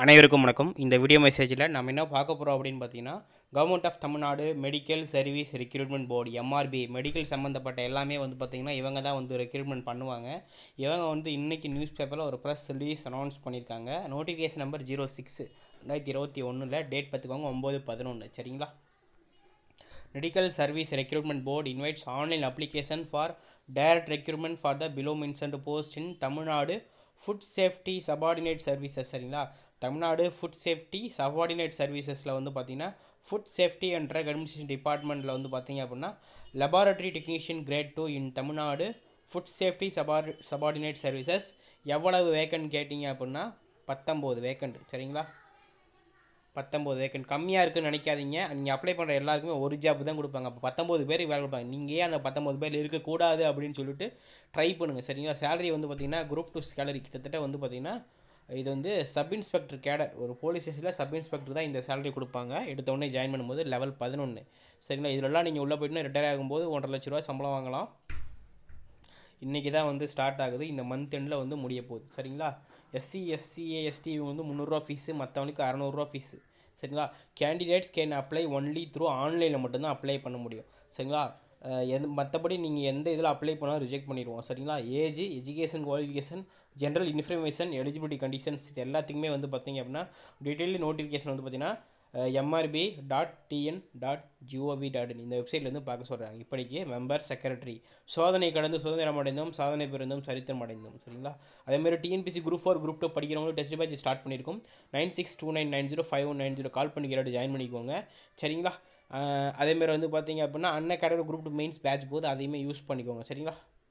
அனைவருக்கும் வணக்கம் இந்த வீடியோ மெசேஜில் நம்ம என்ன பார்க்க போகிறோம் அப்படின்னு பார்த்தீங்கன்னா government of Tamil Nadu medical service recruitment board MRB medical சம்மந்தப்பட்ட எல்லாமே வந்து பார்த்திங்கன்னா இவங்க தான் வந்து ரெக்ரூட்மெண்ட் பண்ணுவாங்க இவங்க வந்து இன்றைக்கி நியூஸ் பேப்பரில் ஒரு ப்ரெஸ் ரிலீஸ் அனௌன்ஸ் பண்ணியிருக்காங்க நோட்டிஃபிகேஷன் நம்பர் ஜீரோ சிக்ஸ் ரெண்டாயிரத்தி இருபத்தி ஒன்றில் டேட் பார்த்துக்கோங்க ஒம்பது பதினொன்று சரிங்களா medical service recruitment board invites online application for direct recruitment for the below mentioned post in Tamil Nadu food safety subordinate services சரிங்களா தமிழ்நாடு ஃபுட் சேஃப்டி சபார்டினேட் சர்வீசஸில் வந்து பார்த்திங்கன்னா ஃபுட் சேஃப்டி என்ற கவர்மெண்ட் டிபார்ட்மெண்ட்டில் வந்து பார்த்திங்க அப்படின்னா laboratory technician grade two in Tamil Nadu food safety சபார் சபார்டினேட் சர்வீசஸ் எவ்வளவு வேக்கன்ட் கேட்டிங்க அப்படின்னா பத்தொம்போது வேக்கண்ட் சரிங்களா பத்தொம்போது வேக்கன் கம்மியாக இருக்குன்னு நினைக்காதீங்க நீங்கள் அப்ளை பண்ணுற எல்லாருக்குமே ஒரு ஜாப் தான் கொடுப்பாங்க அப்போ பத்தொம்போது பேருக்கு வேலை கொடுப்பாங்க நீங்கள் ஏன் அந்த பத்தொம்போது பேர் இருக்கக்கூடாது அப்படின்னு சொல்லிட்டு ட்ரை பண்ணுங்கள் சரிங்களா சேலரி வந்து பார்த்திங்கன்னா குரூப் டூ சேலரி கிட்டத்தட்ட வந்து பார்த்திங்கன்னா இது வந்து சப் இன்ஸ்பெக்டர் கேடர் ஒரு போலீஸ் ஸ்டேஷனில் சப் இன்ஸ்பெக்டர் தான் இந்த சேலரி கொடுப்பாங்க எடுத்தோடனே ஜாயின் பண்ணும்போது லெவல் பதினொன்று சரிங்களா இதிலெல்லாம் நீங்கள் உள்ளே போய்ட்டுனா ரிட்டையர் ஆகும்போது ஒன்றரை லட்ச ரூபா சம்பளம் வாங்கலாம் இன்றைக்கி தான் வந்து ஸ்டார்ட் ஆகுது இந்த மந்த் எண்டில் வந்து முடிய போகுது சரிங்களா எஸ்சி எஸ்சிஏ எஸ்டி இவங்க வந்து முந்நூறுரூவா ஃபீஸு மற்றவனுக்கு அறநூறுரூவா ஃபீஸு சரிங்களா candidates can apply only through ஆன்லைனில் மட்டும்தான் அப்ளை பண்ண முடியும் சரிங்களா எந்த மற்றபடி நீங்கள் எந்த இதில் அப்ளை பண்ணாலும் ரிஜெக்ட் பண்ணிடுவோம் சரிங்களா age education qualification general information eligibility conditions இது எல்லாத்துக்குமே வந்து பார்த்திங்க அப்படின்னா டீட்டெயிலி நோட்டிஃபிகேஷன் வந்து பார்த்திங்கன்னா MRB dot TN dot GOV dot இந்த வெப்சைட்லேருந்து பார்க்க சொல்கிறாங்க இப்படிக்கு மெம்பர் செக்ரட்டரி சோதனை கடந்து சுதந்திரம் அடைந்தோம் சாதனை பெருந்தோம் சரித்திரம் அடைந்தோம் சரிங்களா அதேமாதிரி TNPSC group four group two படிக்கிறவங்களும் டெஸ்ட் பேட்ச் ஸ்டார்ட் பண்ணியிருக்கோம் nine six two nine nine zero five one nine zero call பண்ணி ஜாயின் பண்ணிக்கோங்க சரிங்களா அதேமாதிரி வந்து பார்த்தீங்க அப்படின்னா அன்ன category group two mains batch போது அதையுமே யூஸ் பண்ணிக்கோங்க சரிங்களா